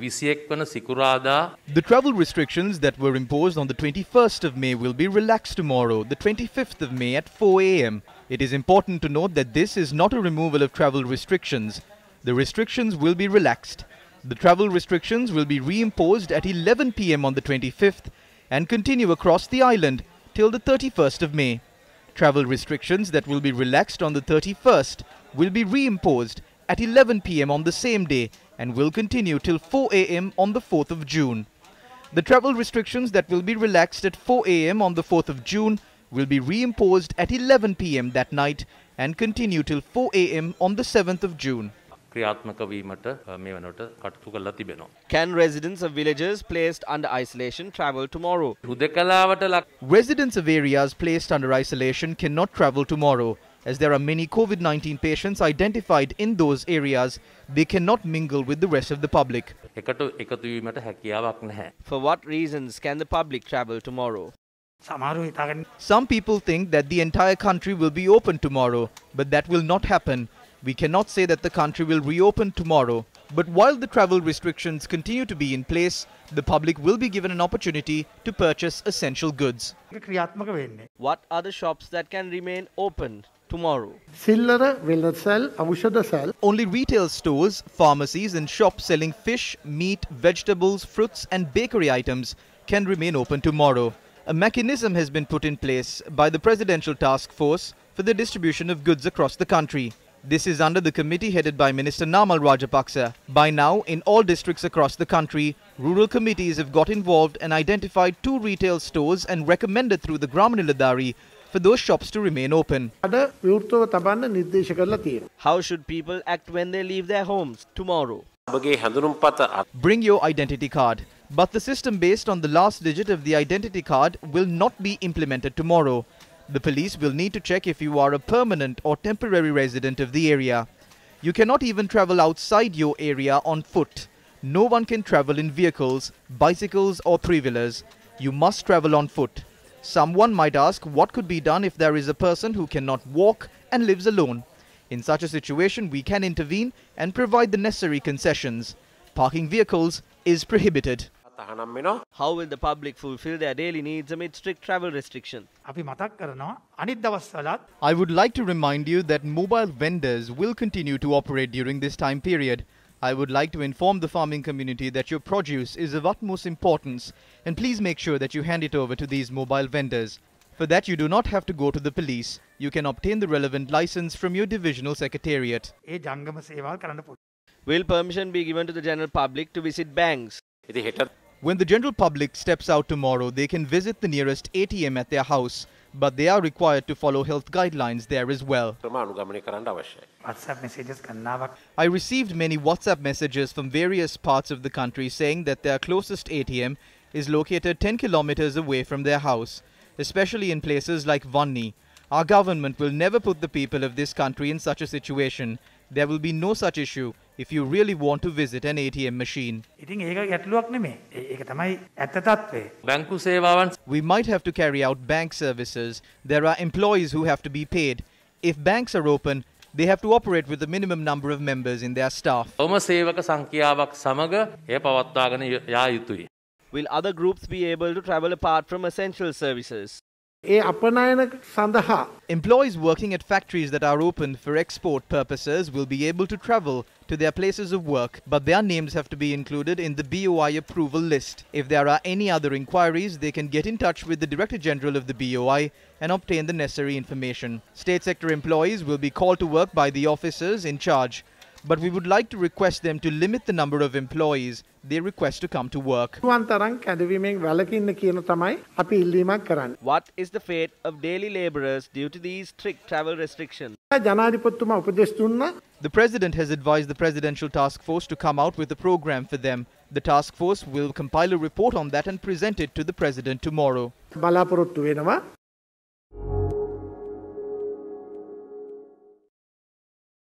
The travel restrictions that were imposed on the 21st of May will be relaxed tomorrow, the 25th of May at 4 a.m. It is important to note that this is not a removal of travel restrictions. The restrictions will be relaxed. The travel restrictions will be reimposed at 11 p.m. on the 25th and continue across the island till the 31st of May. Travel restrictions that will be relaxed on the 31st will be reimposed at 11 p.m. on the same day and will continue till 4 a.m. on the 4th of June. The travel restrictions that will be relaxed at 4 a.m. on the 4th of June will be reimposed at 11 p.m. that night and continue till 4 a.m. on the 7th of June. Uh, Can residents of villages placed under isolation travel tomorrow? Residents of areas placed under isolation cannot travel tomorrow as there are many COVID-19 patients identified in those areas, they cannot mingle with the rest of the public. For what reasons can the public travel tomorrow? Some people think that the entire country will be open tomorrow, but that will not happen. We cannot say that the country will reopen tomorrow. But while the travel restrictions continue to be in place, the public will be given an opportunity to purchase essential goods. What are the shops that can remain open? tomorrow. Chillare will not sell, Avushada sell. Only retail stores, pharmacies and shops selling fish, meat, vegetables, fruits and bakery items can remain open tomorrow. A mechanism has been put in place by the Presidential Task Force for the distribution of goods across the country. This is under the committee headed by Minister Namal Rajapaksa. By now, in all districts across the country, rural committees have got involved and identified two retail stores and recommended through the Graminadari for those shops to remain open. How should people act when they leave their homes tomorrow? Bring your identity card. But the system based on the last digit of the identity card will not be implemented tomorrow. The police will need to check if you are a permanent or temporary resident of the area. You cannot even travel outside your area on foot. No one can travel in vehicles, bicycles or three-wheelers. You must travel on foot. Someone might ask what could be done if there is a person who cannot walk and lives alone. In such a situation, we can intervene and provide the necessary concessions. Parking vehicles is prohibited. How will the public fulfill their daily needs amid strict travel restrictions? I would like to remind you that mobile vendors will continue to operate during this time period. I would like to inform the farming community that your produce is of utmost importance and please make sure that you hand it over to these mobile vendors. For that you do not have to go to the police. You can obtain the relevant license from your divisional secretariat. Will permission be given to the general public to visit banks? When the general public steps out tomorrow, they can visit the nearest ATM at their house but they are required to follow health guidelines there as well. I received many WhatsApp messages from various parts of the country saying that their closest ATM is located 10 kilometers away from their house, especially in places like Vonni. Our government will never put the people of this country in such a situation there will be no such issue if you really want to visit an ATM machine. We might have to carry out bank services. There are employees who have to be paid. If banks are open, they have to operate with the minimum number of members in their staff. Will other groups be able to travel apart from essential services? Employees working at factories that are open for export purposes will be able to travel to their places of work, but their names have to be included in the BOI approval list. If there are any other inquiries, they can get in touch with the Director General of the BOI and obtain the necessary information. State sector employees will be called to work by the officers in charge but we would like to request them to limit the number of employees they request to come to work. What is the fate of daily laborers due to these strict travel restrictions? The president has advised the presidential task force to come out with a program for them. The task force will compile a report on that and present it to the president tomorrow.